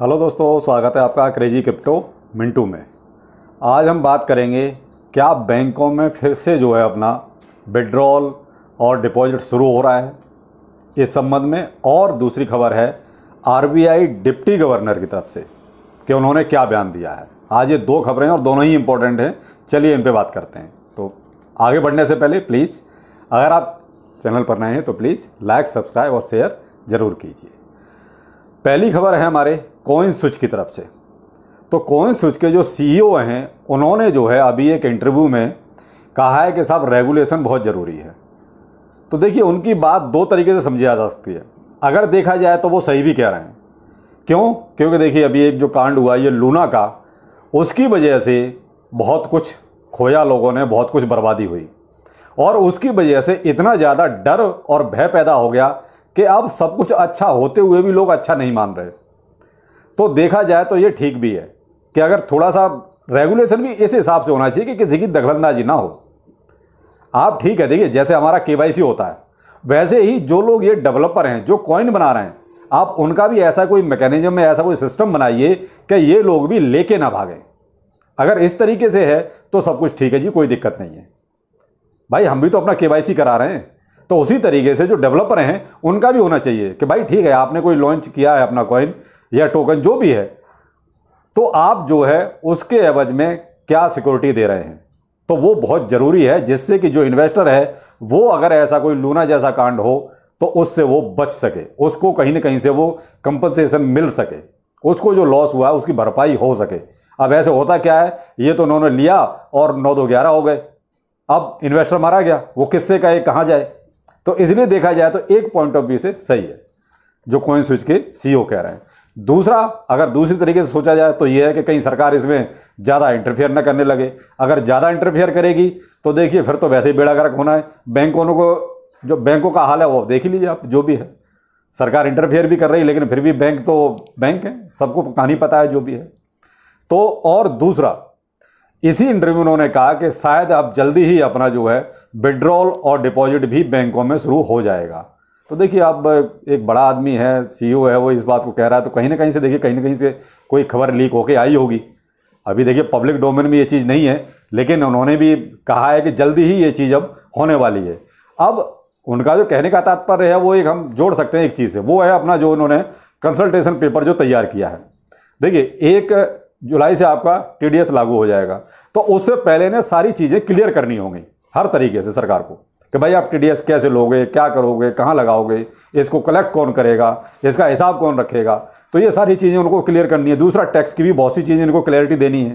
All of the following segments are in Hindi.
हेलो दोस्तों स्वागत है आपका क्रेजी क्रिप्टो मिंटू में आज हम बात करेंगे क्या बैंकों में फिर से जो है अपना विड्रॉल और डिपॉजिट शुरू हो रहा है इस संबंध में और दूसरी खबर है आरबीआई डिप्टी गवर्नर की तरफ से कि उन्होंने क्या बयान दिया है आज ये दो खबरें और दोनों ही इंपॉर्टेंट हैं चलिए इन पर बात करते हैं तो आगे बढ़ने से पहले प्लीज़ अगर आप चैनल पर नए हैं तो प्लीज़ लाइक सब्सक्राइब और शेयर ज़रूर कीजिए पहली खबर है हमारे कोइन स्विच की तरफ से तो कोइन स्विच के जो सीईओ e हैं उन्होंने जो है अभी एक इंटरव्यू में कहा है कि साहब रेगुलेशन बहुत ज़रूरी है तो देखिए उनकी बात दो तरीके से समझी जा सकती है अगर देखा जाए तो वो सही भी कह रहे हैं क्यों क्योंकि देखिए अभी एक जो कांड हुआ ये लूना का उसकी वजह से बहुत कुछ खोया लोगों ने बहुत कुछ बर्बादी हुई और उसकी वजह से इतना ज़्यादा डर और भय पैदा हो गया कि अब सब कुछ अच्छा होते हुए भी लोग अच्छा नहीं मान रहे तो देखा जाए तो ये ठीक भी है कि अगर थोड़ा सा रेगुलेशन भी इस हिसाब से होना चाहिए कि किसी की दखलंदाजी ना हो आप ठीक है देखिए जैसे हमारा के होता है वैसे ही जो लोग ये डेवलपर हैं जो कॉइन बना रहे हैं आप उनका भी ऐसा कोई मैकेनिज्म है ऐसा कोई सिस्टम बनाइए कि ये लोग भी लेके ना भागें अगर इस तरीके से है तो सब कुछ ठीक है जी कोई दिक्कत नहीं है भाई हम भी तो अपना के करा रहे हैं तो उसी तरीके से जो डेवलपर हैं उनका भी होना चाहिए कि भाई ठीक है आपने कोई लॉन्च किया है अपना कॉइन या टोकन जो भी है तो आप जो है उसके एवज में क्या सिक्योरिटी दे रहे हैं तो वो बहुत ज़रूरी है जिससे कि जो इन्वेस्टर है वो अगर ऐसा कोई लूना जैसा कांड हो तो उससे वो बच सके उसको कहीं ना कहीं से वो कंपनसेशन मिल सके उसको जो लॉस हुआ है उसकी भरपाई हो सके अब ऐसे होता क्या है ये तो उन्होंने लिया और नौ दो ग्यारह हो गए अब इन्वेस्टर मारा गया वो किससे कहे कहाँ जाए तो इसलिए देखा जाए तो एक पॉइंट ऑफ व्यू से सही है जो कोइन स्विच के सीईओ e कह रहे हैं दूसरा अगर दूसरी तरीके से सोचा जाए तो यह है कि कहीं सरकार इसमें ज़्यादा इंटरफेयर ना करने लगे अगर ज़्यादा इंटरफेयर करेगी तो देखिए फिर तो वैसे ही बेड़ा गर्क होना है बैंकों को जो बैंकों का हाल है वो देख ही लीजिए आप जो भी है सरकार इंटरफेयर भी कर रही है लेकिन फिर भी बैंक तो बैंक है सबको कहानी पता है जो भी है तो और दूसरा इसी इंटरव्यू में उन्होंने कहा कि शायद अब जल्दी ही अपना जो है विड्रॉल और डिपॉजिट भी बैंकों में शुरू हो जाएगा तो देखिए अब एक बड़ा आदमी है सीईओ है वो इस बात को कह रहा है तो कहीं ना कहीं से देखिए कहीं ना कहीं से कोई खबर लीक होके आई होगी अभी देखिए पब्लिक डोमेन में ये चीज़ नहीं है लेकिन उन्होंने भी कहा है कि जल्दी ही ये चीज़ अब होने वाली है अब उनका जो कहने का तात्पर्य है वो एक हम जोड़ सकते हैं एक चीज़ से वो है अपना जो उन्होंने कंसल्टेशन पेपर जो तैयार किया है देखिए एक जुलाई से आपका टी लागू हो जाएगा तो उससे पहले ने सारी चीज़ें क्लियर करनी होंगी हर तरीके से सरकार को कि भाई आप टी कैसे लोगे क्या करोगे कहाँ लगाओगे इसको कलेक्ट कौन करेगा इसका हिसाब कौन रखेगा तो ये सारी चीज़ें उनको क्लियर करनी है दूसरा टैक्स की भी बहुत सी चीज़ें इनको क्लैरिटी देनी है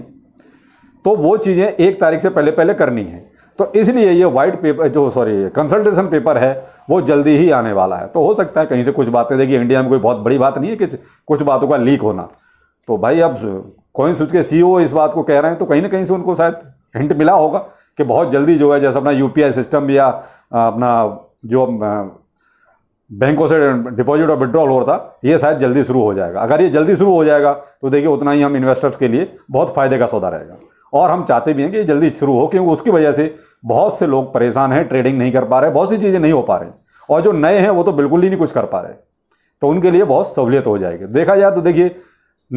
तो वो चीज़ें एक तारीख से पहले पहले करनी है तो इसलिए ये वाइट पेपर जो सॉरी कंसल्टेशन पेपर है वो जल्दी ही आने वाला है तो हो सकता है कहीं से कुछ बातें देखिए इंडिया में कोई बहुत बड़ी बात नहीं है कि कुछ बातों का लीक होना तो भाई अब कोइन स्विच के सीईओ e इस बात को कह रहे हैं तो कहीं ना कहीं से उनको शायद हिंट मिला होगा कि बहुत जल्दी जो है जैसे अपना यू सिस्टम या अपना जो बैंकों से डिपॉजिट और विड्रॉल हो रहा था ये शायद जल्दी शुरू हो जाएगा अगर ये जल्दी शुरू हो जाएगा तो देखिए उतना ही हम इन्वेस्टर्स के लिए बहुत फ़ायदे का सौदा रहेगा और हम चाहते भी हैं कि ये जल्दी शुरू हो क्योंकि उसकी वजह से बहुत से लोग परेशान हैं ट्रेडिंग नहीं कर पा रहे बहुत सी चीज़ें नहीं हो पा रही और जो नए हैं वो तो बिल्कुल ही नहीं कुछ कर पा रहे तो उनके लिए बहुत सहूलियत हो जाएगी देखा जाए तो देखिए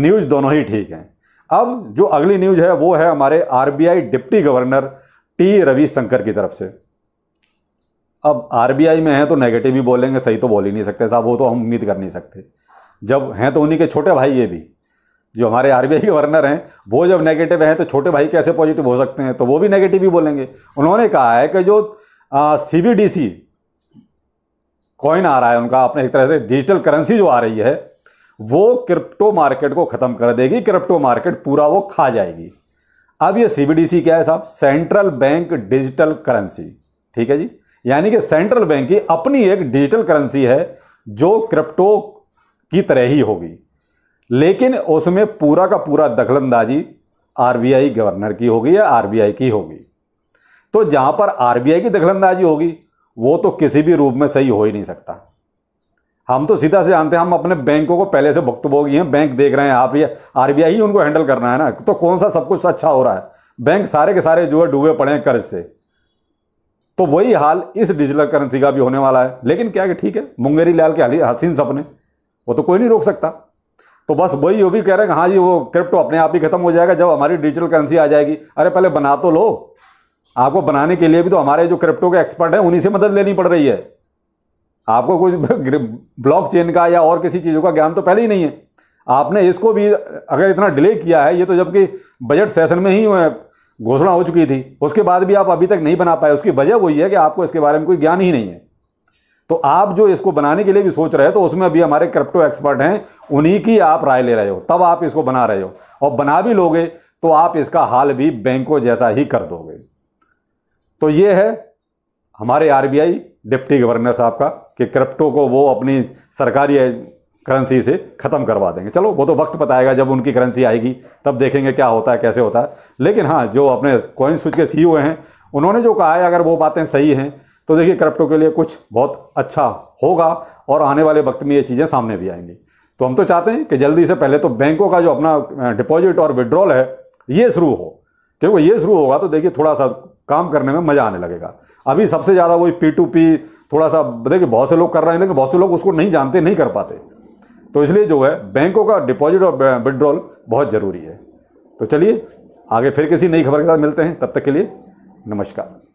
न्यूज़ दोनों ही ठीक हैं अब जो अगली न्यूज है वो है हमारे RBI deputy governor T Ravishankar की तरफ से अब आरबीआई में है तो नेगेटिव ही बोलेंगे सही तो बोल ही नहीं सकते साहब वो तो हम उम्मीद कर नहीं सकते जब हैं तो उन्हीं के छोटे भाई ये भी जो हमारे आर के गवर्नर हैं वो जब नेगेटिव हैं तो छोटे भाई कैसे पॉजिटिव हो सकते हैं तो वो भी नेगेटिव ही बोलेंगे उन्होंने कहा है कि जो C B D C coin आ रहा है उनका अपने एक तरह से डिजिटल करेंसी जो आ रही है वो क्रिप्टो मार्केट को ख़त्म कर देगी क्रिप्टो मार्केट पूरा वो खा जाएगी अब ये सी क्या है साहब सेंट्रल बैंक डिजिटल करेंसी ठीक है जी यानी कि सेंट्रल बैंक की अपनी एक डिजिटल करेंसी है जो क्रिप्टो की तरह ही होगी लेकिन उसमें पूरा का पूरा दखलंदाजी आरबीआई गवर्नर की होगी या आरबीआई की होगी तो जहां पर आरबीआई की दखलंदाजी होगी वो तो किसी भी रूप में सही हो ही नहीं सकता हम तो सीधा से जानते हैं हम अपने बैंकों को पहले से भुक्तभोगी हैं बैंक देख रहे हैं आप ये आर ही उनको हैंडल करना है ना तो कौन सा सब कुछ अच्छा हो रहा है बैंक सारे के सारे जो है डूबे पड़े हैं कर्ज से तो वही हाल इस डिजिटल करेंसी का भी होने वाला है लेकिन क्या कि ठीक है मुंगेरी लाल के हसीन सपने वो तो कोई नहीं रोक सकता तो बस वही वो भी कह रहे हैं हाँ जी वो क्रिप्टो अपने आप ही खत्म हो जाएगा जब हमारी डिजिटल करेंसी आ जाएगी अरे पहले बना तो लो आपको बनाने के लिए भी तो हमारे जो क्रिप्टो के एक्सपर्ट हैं उन्हीं से मदद लेनी पड़ रही है आपको कुछ ब्लॉक चेन का या और किसी चीज़ों का ज्ञान तो पहले ही नहीं है आपने इसको भी अगर इतना डिले किया है ये तो जबकि बजट सेशन में ही घोषणा हो चुकी थी उसके बाद भी आप अभी तक नहीं बना पाए उसकी वजह वही है कि आपको इसके बारे में कोई ज्ञान ही नहीं है तो आप जो इसको बनाने के लिए भी सोच रहे हो तो उसमें अभी हमारे क्रिप्टो एक्सपर्ट हैं उन्हीं की आप राय ले रहे हो तब आप इसको बना रहे हो और बना भी लोगे तो आप इसका हाल भी बैंकों जैसा ही कर दोगे तो ये है हमारे आरबीआई डिप्टी गवर्नर साहब का कि क्रिप्टो को वो अपनी सरकारी करेंसी से ख़त्म करवा देंगे चलो वो तो वक्त बताएगा जब उनकी करेंसी आएगी तब देखेंगे क्या होता है कैसे होता है लेकिन हाँ जो अपने कॉइन स्विच के सी e हैं उन्होंने जो कहा है अगर वो बातें सही हैं तो देखिए क्रिप्टो के लिए कुछ बहुत अच्छा होगा और आने वाले वक्त में ये चीज़ें सामने भी आएंगी तो हम तो चाहते हैं कि जल्दी से पहले तो बैंकों का जो अपना डिपॉजिट और विड्रॉल है ये शुरू हो क्योंकि ये शुरू होगा तो देखिए थोड़ा सा काम करने में मज़ा आने लगेगा अभी सबसे ज़्यादा वही पी टू पी थोड़ा सा देखिए बहुत से लोग कर रहे हैं लेकिन बहुत से लोग उसको नहीं जानते नहीं कर पाते तो इसलिए जो है बैंकों का डिपॉजिट और विड्रॉल बहुत ज़रूरी है तो चलिए आगे फिर किसी नई खबर के साथ मिलते हैं तब तक के लिए नमस्कार